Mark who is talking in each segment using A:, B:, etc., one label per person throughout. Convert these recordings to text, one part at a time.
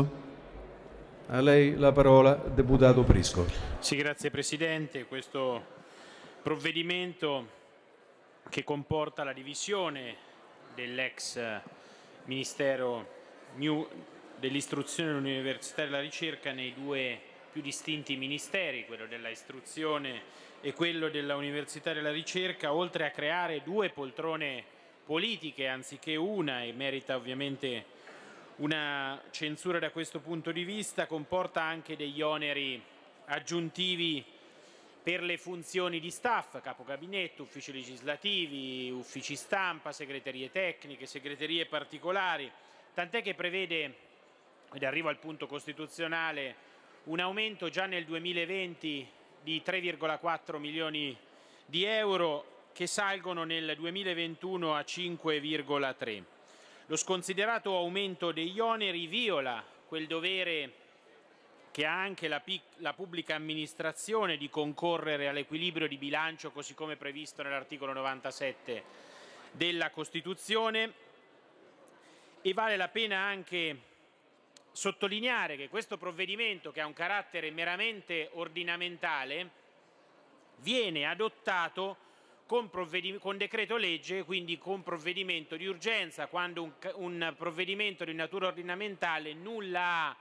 A: Prisco. A lei la parola, deputato Prisco. Sì, grazie Presidente. Questo provvedimento che comporta la divisione dell'ex Ministero dell'Istruzione, dell'Università e della Ricerca nei due più distinti ministeri, quello dell'Istruzione e quello dell'Università e della Ricerca, oltre a creare due poltrone politiche anziché una e merita ovviamente una censura da questo punto di vista comporta anche degli oneri aggiuntivi per le funzioni di staff, capogabinetto, uffici legislativi, uffici stampa, segreterie tecniche, segreterie particolari, tant'è che prevede, ed arrivo al punto costituzionale, un aumento già nel 2020 di 3,4 milioni di euro che salgono nel 2021 a 5,3. Lo sconsiderato aumento degli oneri viola quel dovere che ha anche la, la pubblica amministrazione di concorrere all'equilibrio di bilancio così come previsto nell'articolo 97 della Costituzione e vale la pena anche sottolineare che questo provvedimento che ha un carattere meramente ordinamentale viene adottato con, con, decreto legge, quindi con provvedimento di urgenza, quando un, un provvedimento di natura ordinamentale nulla ha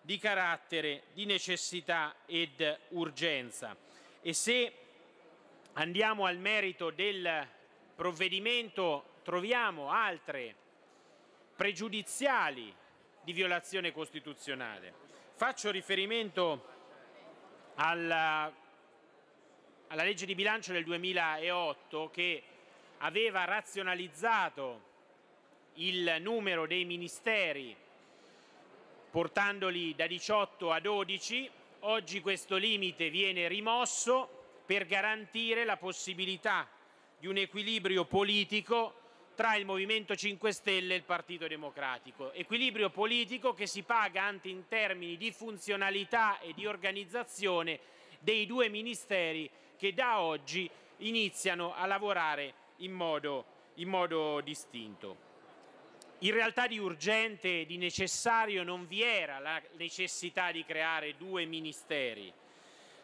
A: di carattere di necessità ed urgenza. E se andiamo al merito del provvedimento troviamo altre pregiudiziali di violazione costituzionale. Faccio riferimento alla alla legge di bilancio del 2008 che aveva razionalizzato il numero dei ministeri portandoli da 18 a 12, oggi questo limite viene rimosso per garantire la possibilità di un equilibrio politico tra il Movimento 5 Stelle e il Partito Democratico. Equilibrio politico che si paga anche in termini di funzionalità e di organizzazione dei due ministeri che da oggi iniziano a lavorare in modo, in modo distinto. In realtà di urgente, e di necessario non vi era la necessità di creare due ministeri.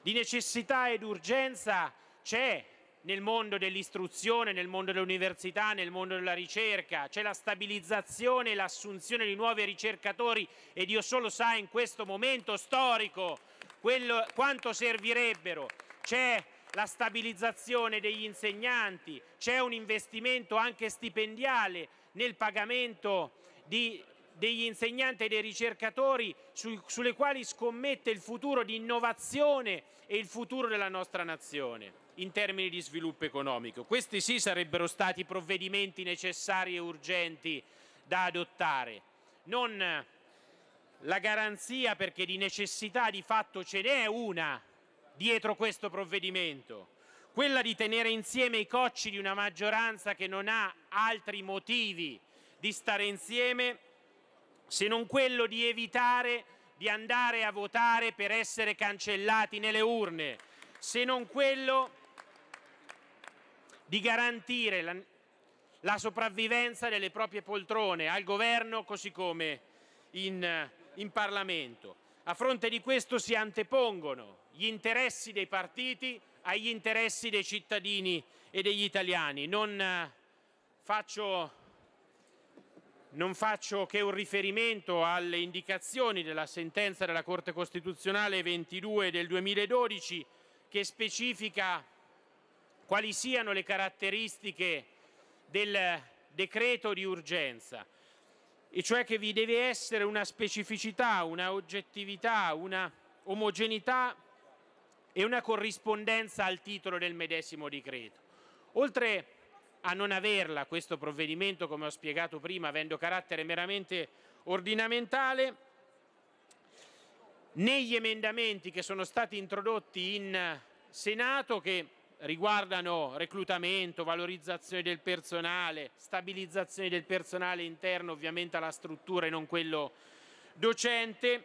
A: Di necessità ed urgenza c'è nel mondo dell'istruzione, nel mondo dell'università, nel mondo della ricerca, c'è la stabilizzazione e l'assunzione di nuovi ricercatori e Dio solo sa in questo momento storico quello, quanto servirebbero. C'è la stabilizzazione degli insegnanti, c'è un investimento anche stipendiale nel pagamento di, degli insegnanti e dei ricercatori su, sulle quali scommette il futuro di innovazione e il futuro della nostra nazione in termini di sviluppo economico. Questi sì sarebbero stati provvedimenti necessari e urgenti da adottare, non la garanzia, perché di necessità di fatto ce n'è una dietro questo provvedimento, quella di tenere insieme i cocci di una maggioranza che non ha altri motivi di stare insieme se non quello di evitare di andare a votare per essere cancellati nelle urne, se non quello di garantire la, la sopravvivenza delle proprie poltrone al governo così come in eh, in Parlamento. A fronte di questo si antepongono gli interessi dei partiti agli interessi dei cittadini e degli italiani. Non eh, faccio, non faccio che un riferimento alle indicazioni della sentenza della Corte Costituzionale 22 del 2012 che specifica quali siano le caratteristiche del decreto di urgenza e cioè che vi deve essere una specificità, una oggettività, una omogeneità e una corrispondenza al titolo del medesimo decreto. Oltre a non averla questo provvedimento, come ho spiegato prima, avendo carattere meramente ordinamentale, negli emendamenti che sono stati introdotti in Senato, che riguardano reclutamento, valorizzazione del personale, stabilizzazione del personale interno ovviamente alla struttura e non quello docente.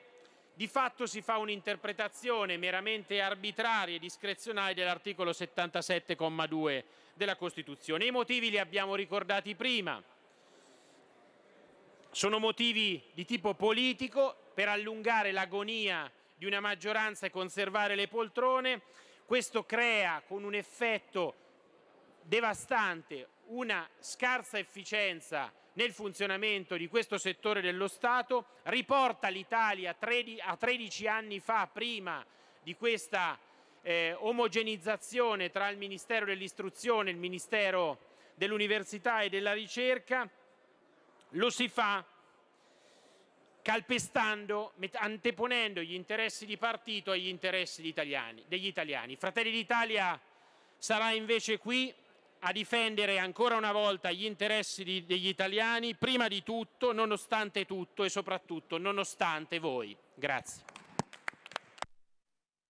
A: Di fatto si fa un'interpretazione meramente arbitraria e discrezionale dell'articolo 77,2 della Costituzione. I motivi li abbiamo ricordati prima. Sono motivi di tipo politico per allungare l'agonia di una maggioranza e conservare le poltrone questo crea con un effetto devastante una scarsa efficienza nel funzionamento di questo settore dello Stato, riporta l'Italia a 13 anni fa, prima di questa eh, omogenizzazione tra il Ministero dell'Istruzione e il Ministero dell'Università e della Ricerca, lo si fa calpestando, anteponendo gli interessi di partito agli interessi italiani, degli italiani. Fratelli d'Italia sarà invece qui a difendere ancora una volta gli interessi di, degli italiani, prima di tutto, nonostante tutto e soprattutto nonostante voi. Grazie.